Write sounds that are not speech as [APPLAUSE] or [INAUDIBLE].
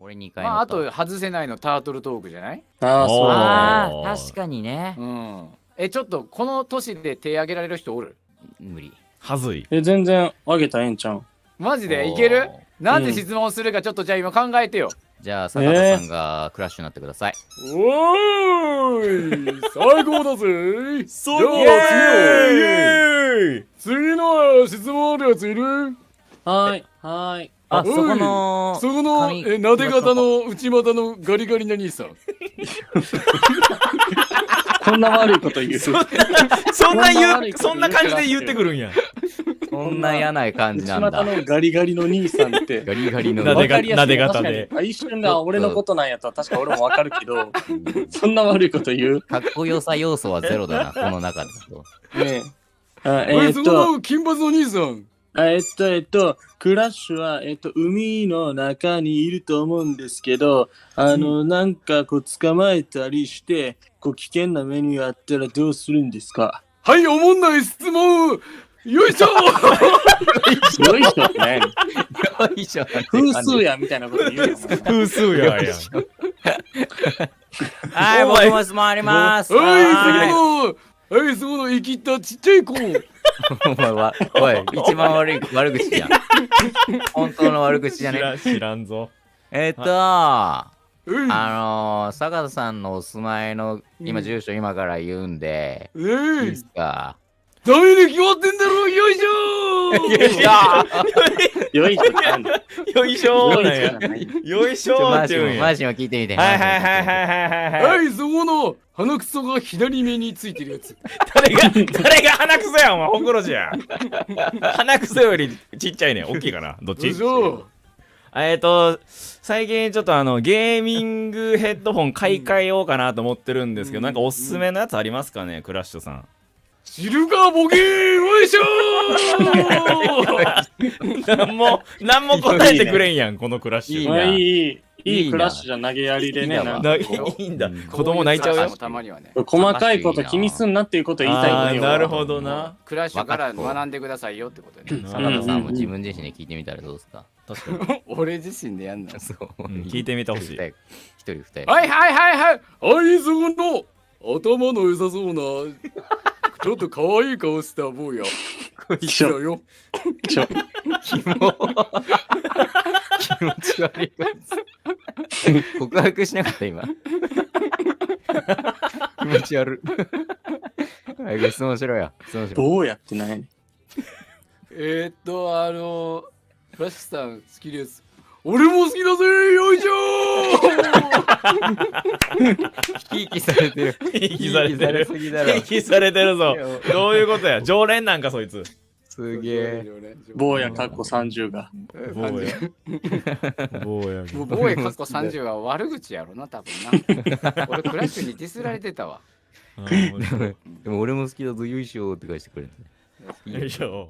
俺二回まあ、あと外せないのタートルトークじゃないああそう確かにねうんえちょっとこの年で手挙げられる人おる無理はずいえ全然あげたえんちゃんマジでいけるなんで質問するかちょっとじゃあ今考えてよ、じゃあ坂田さんがクラッシュになってください、おーい最高だぜそう次の質問のやついるはいはいあ、そこの、そこの、え、なで方の内股のガリガリな兄さん。[LAUGHS] こんな悪いこと言う。そんな、言う、そんな感じで言ってくるんや。そんな嫌な感じなんだ。のガリガリの兄さんって。[LAUGHS] ガリガリのなで方で。一瞬が俺のことなんやとは確か俺もわかるけど、そんな悪いこと言う。かっこよさ要素はゼロだな、この中で。ねえ。えそっと。金髪の兄さん。あえっと、えっと、クラッシュは、えっと、海の中にいると思うんですけど、あの、うん、なんかこう捕まえたりして、こう危険な目にあったらどうするんですかはい、おもんない質問よいしょ [LAUGHS] よいしょねよいしょ風数やみたいなこと言うん風数やや。はい、僕も質問あります。はい、はい、その生きったちっちゃい子。[LAUGHS] お前は、おい、一番悪い悪口じゃん。[LAUGHS] 本当の悪口じゃねえ。知らんぞ。えー、っと、はい、あのー、坂田さんのお住まいの今、住所今から言うんで、えー、いいっすか。ダメで決まってんだろよいしょよいしょよいしょよいしょよいしょって言うんや。マーも聞いてみて。はいはいはいはいはい。はい、そこの鼻くそが左目についてるやつ。誰が、誰が鼻くそやん、お前、ほくろじゃん。鼻くそよりちっちゃいね。大きいかな。どっちえっ、と、最近ちょっとあの、ゲーミングヘッドホン買い替えようかなと思ってるんですけど、うん、なんかおすすめのやつありますかね、うん、クラッシュさん。シルガーボケーよいしょー [LAUGHS] 何も、何も答えてくれんやん、このクラッシュ。いいいいクラッシュじゃ投げやりでね、なんかいいんだ。子供泣いちゃうよ。たまにはね。細かいこと気にすんなっていうこと言いたいんだなるほどな。クラッシュから学んでくださいよってことね。坂田さんも自分自身で聞いてみたらどうですか俺自身でやんな。そう。聞いてみてほしい。一人二人。はいはいはいはいあいつこの頭の良さそうな。ちょっと可愛い顔した坊や。一緒よ。気持ち悪い。[LAUGHS] 告白しなかった今。[LAUGHS] 気持ち悪い。早質問しろや質問しろ。どうやってないねえっと、あのフラッシュさん好きです。俺も好きだぜよいしょ生ききされてる。引きされてる。引きされてるぞ。どういうことや常連なんかそいつ。すげえ。坊やかっこ30が。坊や。坊や。坊やかっこ30は悪口やろな、多分な。[LAUGHS] 俺、クラッシュにディスられてたわ。でも俺も好きだぞ、優勝って返してくれる。優勝。